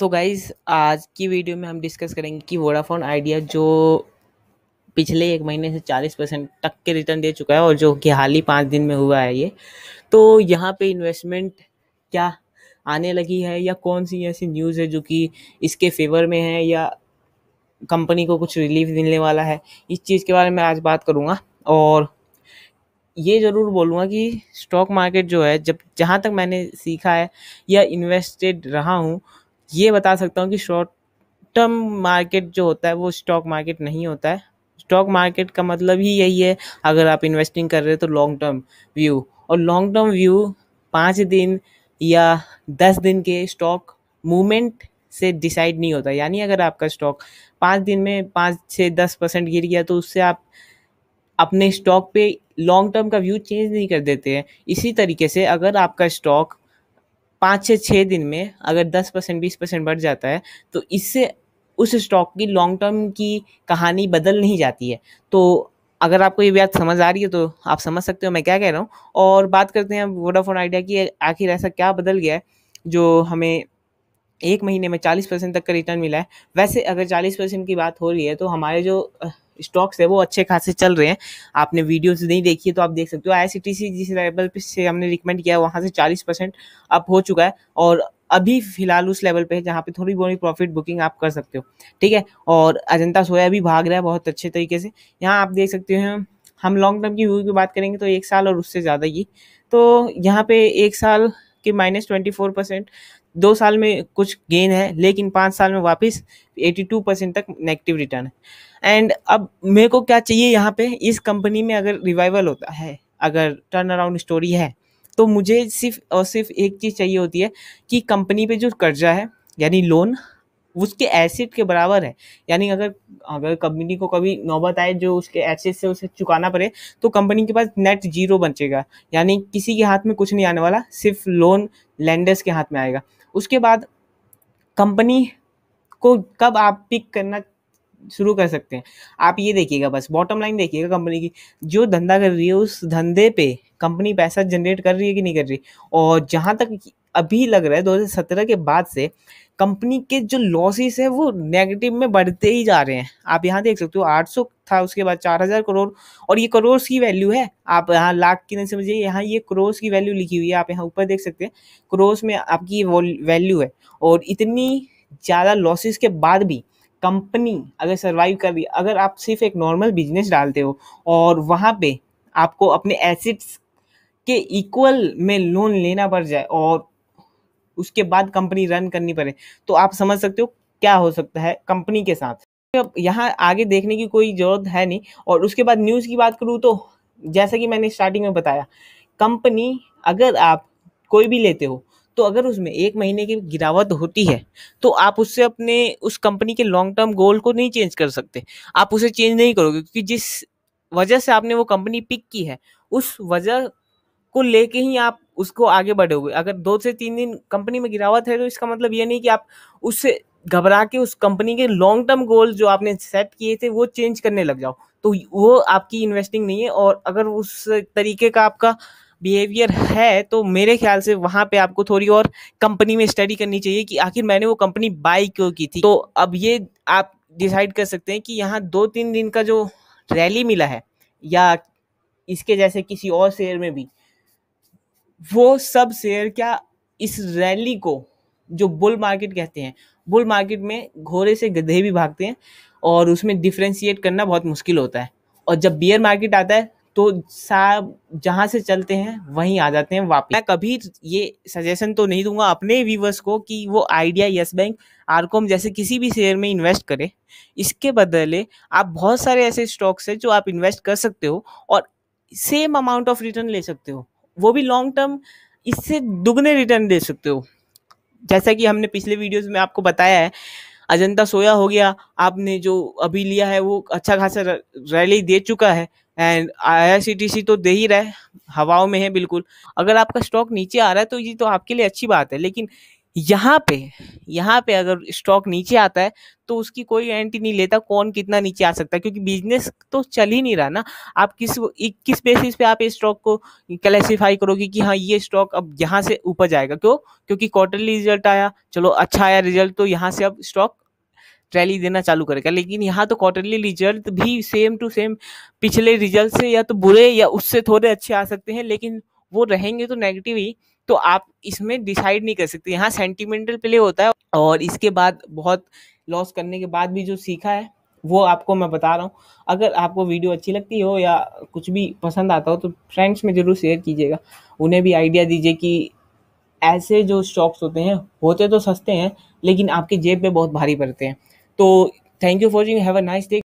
तो गाइज़ आज की वीडियो में हम डिस्कस करेंगे कि वोडाफोन आइडिया जो पिछले एक महीने से 40 परसेंट तक के रिटर्न दे चुका है और जो कि हाल ही पाँच दिन में हुआ है ये तो यहाँ पे इन्वेस्टमेंट क्या आने लगी है या कौन सी ऐसी न्यूज़ है जो कि इसके फेवर में है या कंपनी को कुछ रिलीफ मिलने वाला है इस चीज़ के बारे में आज बात करूँगा और ये ज़रूर बोलूँगा कि स्टॉक मार्केट जो है जब जहाँ तक मैंने सीखा है या इन्वेस्टेड रहा हूँ ये बता सकता हूँ कि शॉर्ट टर्म मार्केट जो होता है वो स्टॉक मार्केट नहीं होता है स्टॉक मार्केट का मतलब ही यही है अगर आप इन्वेस्टिंग कर रहे हो तो लॉन्ग टर्म व्यू और लॉन्ग टर्म व्यू पाँच दिन या दस दिन के स्टॉक मूवमेंट से डिसाइड नहीं होता यानी अगर आपका स्टॉक पाँच दिन में पाँच से दस परसेंट गिर गया तो उससे आप अपने स्टॉक पे लॉन्ग टर्म का व्यू चेंज नहीं कर देते हैं इसी तरीके से अगर आपका स्टॉक पाँच से छः दिन में अगर दस परसेंट बीस परसेंट बढ़ जाता है तो इससे उस स्टॉक की लॉन्ग टर्म की कहानी बदल नहीं जाती है तो अगर आपको ये बात समझ आ रही है तो आप समझ सकते हो मैं क्या कह रहा हूँ और बात करते हैं वोडाफोन आइडिया की आखिर ऐसा क्या बदल गया है जो हमें एक महीने में चालीस परसेंट तक का रिटर्न मिला है वैसे अगर चालीस परसेंट की बात हो रही है तो हमारे जो स्टॉक्स है वो अच्छे खासे चल रहे हैं आपने वीडियोस नहीं देखी है तो आप देख सकते हो आई सी सी टी जिस लेवल पे से हमने रिकमेंड किया है वहाँ से चालीस परसेंट अप हो चुका है और अभी फिलहाल उस लेवल पे है जहाँ पे थोड़ी बहुत प्रॉफिट बुकिंग आप कर सकते हो ठीक है और अजंता सोया भी भाग रहा है बहुत अच्छे तरीके से यहाँ आप देख सकते हैं हम लॉन्ग टर्म की व्यू की बात करेंगे तो एक साल और उससे ज़्यादा की तो यहाँ पे एक साल के माइनस ट्वेंटी फोर परसेंट दो साल में कुछ गेन है लेकिन पाँच साल में वापस 82 परसेंट तक नेगेटिव रिटर्न है एंड अब मेरे को क्या चाहिए यहाँ पे इस कंपनी में अगर रिवाइवल होता है अगर टर्न अराउंड स्टोरी है तो मुझे सिर्फ और सिर्फ एक चीज़ चाहिए होती है कि कंपनी पे जो कर्जा है यानी लोन उसके एसिड के बराबर है यानी अगर अगर कंपनी को कभी नौबत आए जो उसके एसेट से उसे चुकाना पड़े तो कंपनी के पास नेट जीरो बचेगा यानी किसी के हाथ में कुछ नहीं आने वाला सिर्फ लोन लैंडर्स के हाथ में आएगा उसके बाद कंपनी को कब आप पिक करना शुरू कर सकते हैं आप ये देखिएगा बस बॉटम लाइन देखिएगा कंपनी की जो धंधा कर रही है उस धंधे पे कंपनी पैसा जनरेट कर रही है कि नहीं कर रही और जहाँ तक अभी लग रहा है दो के बाद से कंपनी के जो लॉसेस है वो नेगेटिव में बढ़ते ही जा रहे हैं आप यहाँ देख सकते हो 800 था उसके बाद 4000 करोड़ और ये करोड़ की वैल्यू है आप यहाँ लाख की नहीं समझिए यहाँ ये करोड़ की वैल्यू लिखी हुई है आप यहाँ ऊपर देख सकते हैं करोड़ में आपकी वैल्यू है और इतनी ज़्यादा लॉसेस के बाद भी कंपनी अगर सर्वाइव कर रही अगर आप सिर्फ एक नॉर्मल बिजनेस डालते हो और वहाँ पे आपको अपने एसिड्स के इक्वल में लोन लेना पड़ जाए और उसके बाद कंपनी रन करनी पड़े तो आप समझ सकते हो क्या हो सकता है कंपनी के साथ यहाँ आगे देखने की कोई ज़रूरत है नहीं और उसके बाद न्यूज़ की बात करूँ तो जैसा कि मैंने स्टार्टिंग में बताया कंपनी अगर आप कोई भी लेते हो तो अगर उसमें एक महीने की गिरावट होती है तो आप उससे अपने उस कंपनी के लॉन्ग टर्म गोल को नहीं चेंज कर सकते आप उसे चेंज नहीं करोगे क्योंकि जिस वजह से आपने वो कंपनी पिक की है उस वजह को लेके ही आप उसको आगे बढ़ोगे अगर दो से तीन दिन कंपनी में गिरावट है तो इसका मतलब ये नहीं कि आप उससे घबरा के उस कंपनी के लॉन्ग टर्म गोल जो आपने सेट किए थे वो चेंज करने लग जाओ तो वो आपकी इन्वेस्टिंग नहीं है और अगर उस तरीके का आपका बिहेवियर है तो मेरे ख्याल से वहाँ पे आपको थोड़ी और कंपनी में स्टडी करनी चाहिए कि आखिर मैंने वो कंपनी बाई क्यों की थी तो अब ये आप डिसाइड कर सकते हैं कि यहाँ दो तीन दिन का जो रैली मिला है या इसके जैसे किसी और शेयर में भी वो सब शेयर क्या इस रैली को जो बुल मार्केट कहते हैं बुल मार्केट में घोड़े से गधे भी भागते हैं और उसमें डिफ्रेंशिएट करना बहुत मुश्किल होता है और जब बियर मार्केट आता है तो साहब जहाँ से चलते हैं वहीं आ जाते हैं वापस मैं कभी ये सजेशन तो नहीं दूंगा अपने व्यूवर्स को कि वो आइडिया यस बैंक आरकॉम जैसे किसी भी शेयर में इन्वेस्ट करें इसके बदले आप बहुत सारे ऐसे स्टॉक्स हैं जो आप इन्वेस्ट कर सकते हो और सेम अमाउंट ऑफ रिटर्न ले सकते हो वो भी लॉन्ग टर्म इससे दुगने रिटर्न दे सकते हो जैसा कि हमने पिछले वीडियोस में आपको बताया है अजंता सोया हो गया आपने जो अभी लिया है वो अच्छा खासा रैली दे चुका है एंड आई तो दे ही रहा है हवाओं में है बिल्कुल अगर आपका स्टॉक नीचे आ रहा है तो ये तो आपके लिए अच्छी बात है लेकिन यहाँ पे यहाँ पे अगर स्टॉक नीचे आता है तो उसकी कोई गारंटी नहीं लेता कौन कितना नीचे आ सकता है क्योंकि बिजनेस तो चल ही नहीं रहा ना आप किस किस बेसिस पे आप स्टॉक को क्लासिफाई करोगे कि हाँ ये स्टॉक अब यहाँ से ऊपर जाएगा क्यों क्योंकि क्वार्टरली रिजल्ट आया चलो अच्छा आया रिजल्ट तो यहाँ से अब स्टॉक रैली देना चालू करेगा लेकिन यहाँ तो क्वार्टरली रिजल्ट भी सेम टू सेम पिछले रिजल्ट से या तो बुरे या उससे थोड़े अच्छे आ सकते हैं लेकिन वो रहेंगे तो नेगेटिव ही तो आप इसमें डिसाइड नहीं कर सकते यहाँ सेंटिमेंटल प्ले होता है और इसके बाद बहुत लॉस करने के बाद भी जो सीखा है वो आपको मैं बता रहा हूँ अगर आपको वीडियो अच्छी लगती हो या कुछ भी पसंद आता हो तो फ्रेंड्स में ज़रूर शेयर कीजिएगा उन्हें भी आइडिया दीजिए कि ऐसे जो स्टॉक्स होते हैं होते तो सस्ते हैं लेकिन आपके जेब पे बहुत भारी पड़ते हैं तो thank you for watching have a nice day